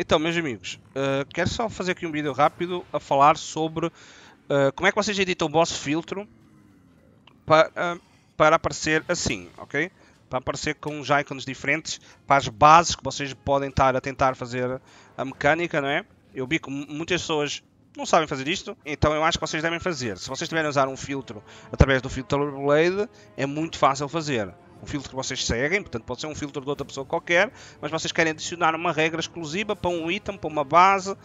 Então, meus amigos, uh, quero só fazer aqui um vídeo rápido a falar sobre uh, como é que vocês editam o boss filtro para, uh, eh, para aparecer assim, ok? Para aparecer com uns ícones diferentes para as bases que vocês podem estar a tentar fazer a mecânica, não é? Eu vi que muitas pessoas não sabem fazer isto, então eu acho que vocês devem fazer. Se vocês tiverem a usar um filtro através do filtro Blade, é muito fácil fazer o filtro que vocês seguem, portanto pode ser um filtro de outra pessoa qualquer, mas vocês querem adicionar uma regra exclusiva para um item, para uma base,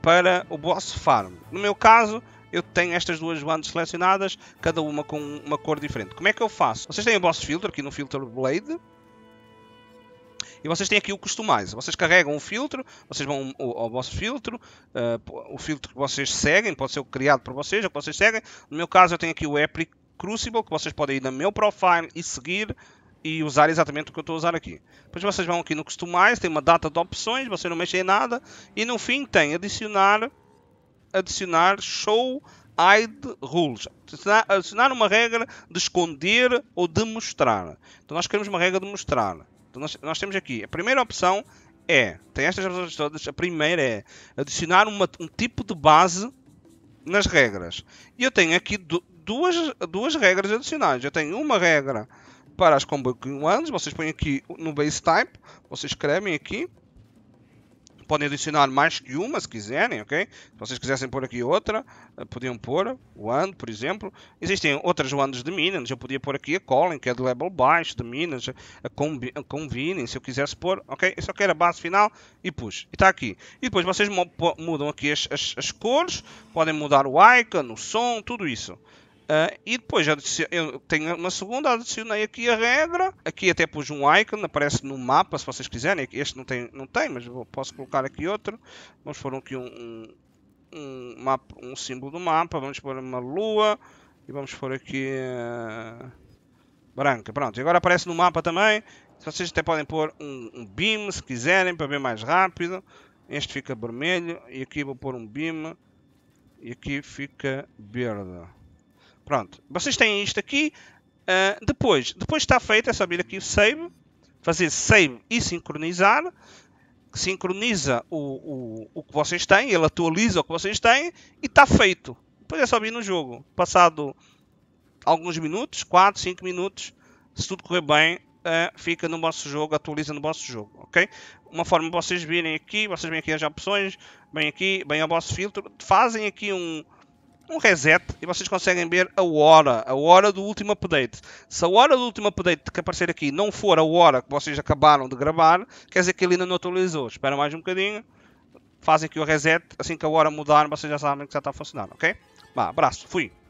para o boss farm. No meu caso, eu tenho estas duas bandas selecionadas, cada uma com uma cor diferente. Como é que eu faço? Vocês têm o boss filter aqui no filter blade, e vocês têm aqui o customize. Vocês carregam o filtro, vocês vão ao, ao vosso filtro, uh, o filtro que vocês seguem, pode ser o criado por vocês, é ou que vocês seguem. No meu caso, eu tenho aqui o Epic Crucible, que vocês podem ir no meu profile e seguir e usar exatamente o que eu estou usando aqui. Depois vocês vão aqui no Customize, tem uma data de opções, você não mexe em nada. E no fim tem adicionar, adicionar show hide rules. Adicionar uma regra de esconder ou de mostrar. Então nós queremos uma regra de mostrar. Então nós, nós temos aqui, a primeira opção é, tem estas opções todas, a primeira é adicionar uma, um tipo de base nas regras. E eu tenho aqui duas, duas regras adicionais. Eu tenho uma regra para as combo vocês põem aqui no base type, vocês escrevem aqui. Podem adicionar mais que uma se quiserem, ok? Se vocês quisessem pôr aqui outra, eh, podiam pôr one, por exemplo. Existem outras ones de Minions, eu podia pôr aqui a Calling, que é de level baixo, de Minions, eh, a, combi, Convenience, se eu quisesse pôr, ok? Eu só quero a base final e pus, E está aqui. E depois vocês mudam aqui as, as, as cores, podem mudar o icon, o som, tudo isso. Uh, e depois já eu tenho uma segunda, adicionei aqui a regra. Aqui até pus um icon, aparece no mapa se vocês quiserem. Este não tem, não tem mas vou, posso colocar aqui outro. Vamos pôr aqui um, um, um, mapa, um símbolo do mapa. Vamos pôr uma lua e vamos pôr aqui uh, branca. Pronto, e agora aparece no mapa também. Vocês até podem pôr um, um beam se quiserem para ver mais rápido. Este fica vermelho e aqui vou pôr um beam e aqui fica verde. Pronto, vocês têm isto aqui. Uh, depois, depois está feito, é só vir aqui o save, fazer save e sincronizar. Sincroniza o, o, o que vocês têm, ele atualiza o que vocês têm e está feito. Depois é só vir no jogo. Passado alguns minutos, 4, 5 minutos, se tudo correr bem, uh, fica no vosso jogo, atualiza no vosso jogo, ok? Uma forma de vocês virem aqui, vocês vêm aqui as opções, vêm aqui, vêm ao vosso filtro, fazem aqui um, um reset e vocês conseguem ver a hora, a hora do último update. Se a hora do último update que aparecer aqui não for a hora que vocês acabaram de gravar, quer dizer que ele ainda não atualizou. Espera mais um bocadinho, fazem aqui o reset, assim que a hora mudar vocês já sabem que já está a funcionar, ok? Bah, abraço, fui!